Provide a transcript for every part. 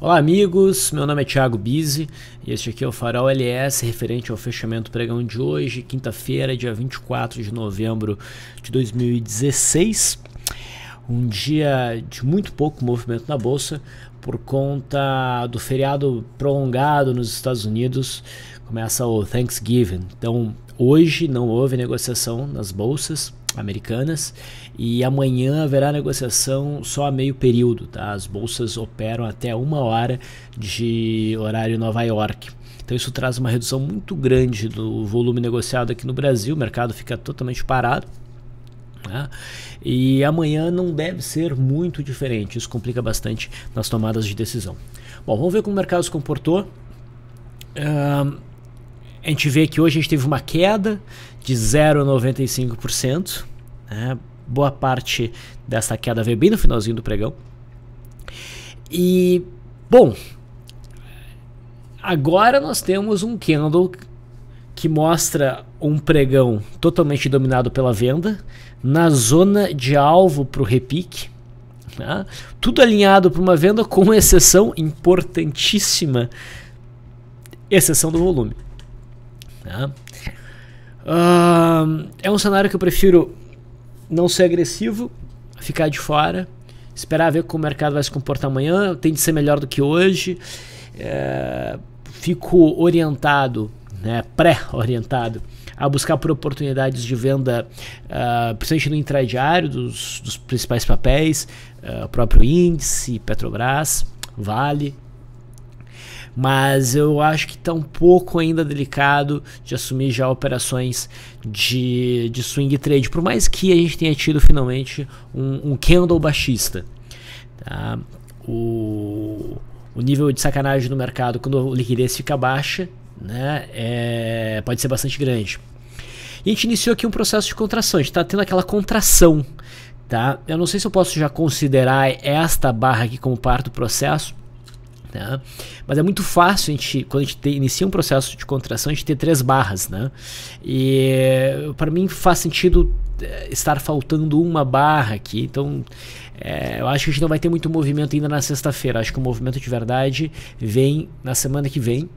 Olá amigos, meu nome é Thiago Bize e este aqui é o Farol LS referente ao fechamento pregão de hoje, quinta-feira, dia 24 de novembro de 2016. Um dia de muito pouco movimento na bolsa por conta do feriado prolongado nos Estados Unidos, começa o Thanksgiving. Então, hoje não houve negociação nas bolsas americanas e amanhã haverá negociação só a meio período, tá? As bolsas operam até uma hora de horário Nova York. Então isso traz uma redução muito grande do volume negociado aqui no Brasil, o mercado fica totalmente parado. Né? E amanhã não deve ser muito diferente, isso complica bastante nas tomadas de decisão. Bom, vamos ver como o mercado se comportou. Uh, a gente vê que hoje a gente teve uma queda de 0,95%. Né? Boa parte dessa queda veio bem no finalzinho do pregão. E, bom, agora nós temos um candle que mostra um pregão totalmente dominado pela venda, na zona de alvo para o repique. Né? Tudo alinhado para uma venda, com exceção importantíssima exceção do volume. Né? Uh, é um cenário que eu prefiro não ser agressivo, ficar de fora, esperar ver como o mercado vai se comportar amanhã, tem de ser melhor do que hoje. É, fico orientado, né, pré-orientado, a buscar por oportunidades de venda, uh, principalmente no intradiário dos, dos principais papéis, uh, próprio índice, Petrobras, Vale, mas eu acho que está um pouco ainda delicado de assumir já operações de, de swing trade, por mais que a gente tenha tido finalmente um, um candle baixista. Tá? O, o nível de sacanagem no mercado quando a liquidez fica baixa né, é, pode ser bastante grande. E a gente iniciou aqui um processo de contração, a gente está tendo aquela contração. Tá? Eu não sei se eu posso já considerar esta barra aqui como parte do processo, né? Mas é muito fácil, a gente, quando a gente inicia um processo de contração, a gente ter três barras. Né? E para mim faz sentido eh, estar faltando uma barra aqui. Então, é, eu acho que a gente não vai ter muito movimento ainda na sexta-feira. Acho que o movimento de verdade vem na semana que vem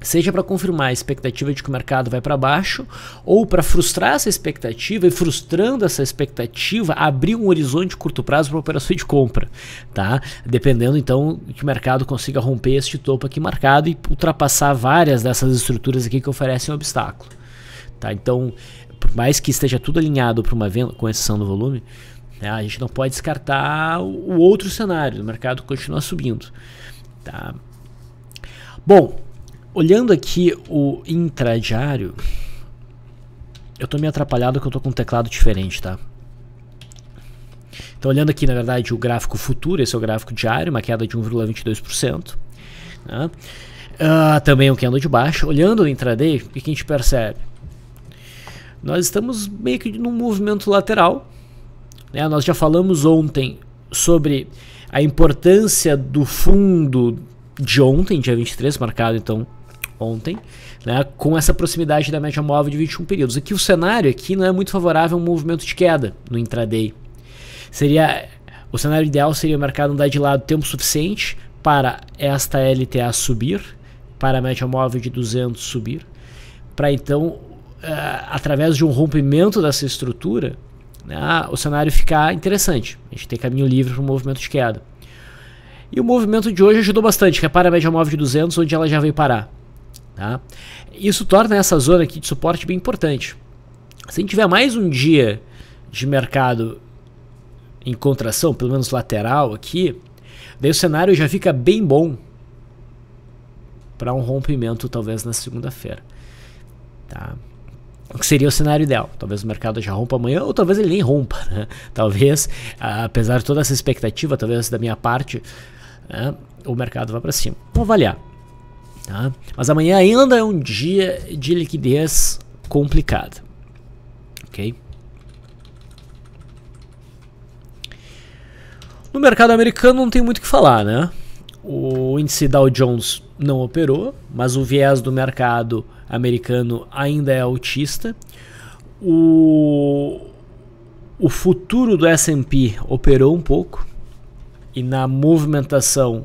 seja para confirmar a expectativa de que o mercado vai para baixo ou para frustrar essa expectativa e frustrando essa expectativa abrir um horizonte de curto prazo para operação de compra, tá? Dependendo então que o mercado consiga romper este topo aqui marcado e ultrapassar várias dessas estruturas aqui que oferecem um obstáculo, tá? Então, por mais que esteja tudo alinhado para uma venda com exceção do volume, né, a gente não pode descartar o outro cenário, o mercado continua subindo, tá? Bom, Olhando aqui o intradiário, eu estou meio atrapalhado porque eu estou com um teclado diferente, tá? Então, olhando aqui, na verdade, o gráfico futuro, esse é o gráfico diário, uma queda de 1,22%. Né? Uh, também um candle de baixo, Olhando o intraday, o que a gente percebe? Nós estamos meio que num movimento lateral. Né? Nós já falamos ontem sobre a importância do fundo de ontem, dia 23, marcado então ontem, né, com essa proximidade da média móvel de 21 períodos. Aqui o cenário aqui não é muito favorável a um movimento de queda no intraday. Seria o cenário ideal seria o mercado andar de lado tempo suficiente para esta LTA subir, para a média móvel de 200 subir, para então eh, através de um rompimento dessa estrutura, né, o cenário ficar interessante. A gente tem caminho livre para um movimento de queda. E o movimento de hoje ajudou bastante, que é para a média móvel de 200, onde ela já veio parar. Tá? Isso torna essa zona aqui de suporte bem importante. Se a gente tiver mais um dia de mercado em contração, pelo menos lateral aqui, daí o cenário já fica bem bom para um rompimento talvez na segunda-feira. Tá? O que seria o cenário ideal? Talvez o mercado já rompa amanhã, ou talvez ele nem rompa. Né? Talvez, apesar de toda essa expectativa, talvez da minha parte, né, o mercado vá para cima. Vamos avaliar. Tá? Mas amanhã ainda é um dia de liquidez complicada. Ok? No mercado americano não tem muito o que falar, né? O índice Dow Jones não operou, mas o viés do mercado americano ainda é altista. O, o futuro do S&P operou um pouco e na movimentação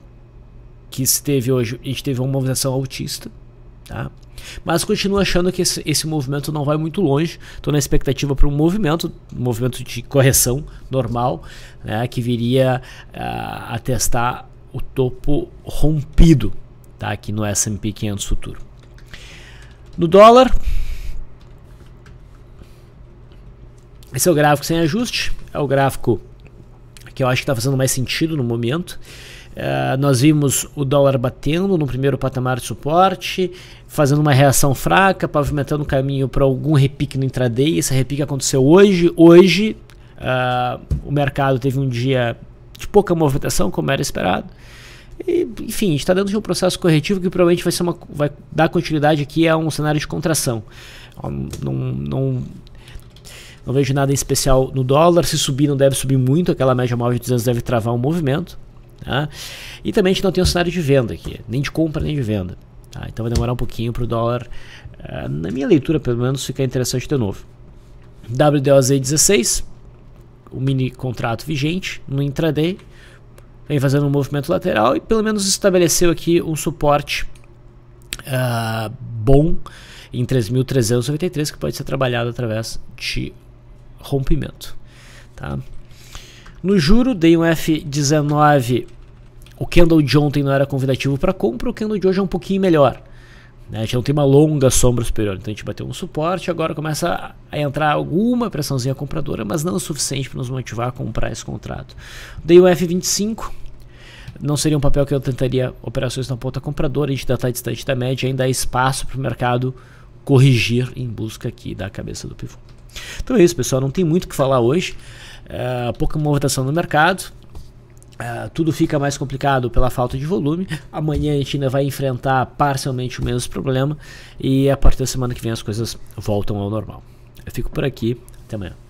que se teve hoje, a gente teve uma mobilização autista, tá? Mas continuo achando que esse, esse movimento não vai muito longe. Estou na expectativa para um movimento, um movimento de correção normal, né, que viria uh, a testar o topo rompido tá, aqui no SP 500 futuro. No dólar, esse é o gráfico sem ajuste, é o gráfico que eu acho que está fazendo mais sentido no momento. É, nós vimos o dólar batendo no primeiro patamar de suporte, fazendo uma reação fraca, pavimentando o caminho para algum repique no intraday. Esse repique aconteceu hoje. Hoje uh, o mercado teve um dia de pouca movimentação, como era esperado. E, enfim, está dentro de um processo corretivo que provavelmente vai, ser uma, vai dar continuidade aqui a um cenário de contração. não, não não vejo nada em especial no dólar. Se subir, não deve subir muito. Aquela média móvel de 200 deve travar um movimento. Tá? E também a gente não tem um cenário de venda aqui, nem de compra nem de venda. Tá? Então vai demorar um pouquinho para o dólar, uh, na minha leitura pelo menos, ficar interessante de novo. WDOZ 16, o mini contrato vigente no intraday, vem fazendo um movimento lateral e pelo menos estabeleceu aqui um suporte uh, bom em 3.393 que pode ser trabalhado através de rompimento. Tá? No juro, dei um F19. O candle de ontem não era convidativo para compra, o candle de hoje é um pouquinho melhor. Né? A gente não tem uma longa sombra superior, então a gente bateu um suporte, agora começa a entrar alguma pressãozinha compradora, mas não o suficiente para nos motivar a comprar esse contrato. Dei um F25, não seria um papel que eu tentaria operações na ponta compradora, a gente ainda está distante da média, ainda há espaço para o mercado corrigir em busca aqui da cabeça do pivô. Então é isso, pessoal, não tem muito o que falar hoje. É, pouca movimentação no mercado. Uh, tudo fica mais complicado pela falta de volume. Amanhã a gente ainda vai enfrentar parcialmente o mesmo problema e a partir da semana que vem as coisas voltam ao normal. Eu fico por aqui, até amanhã.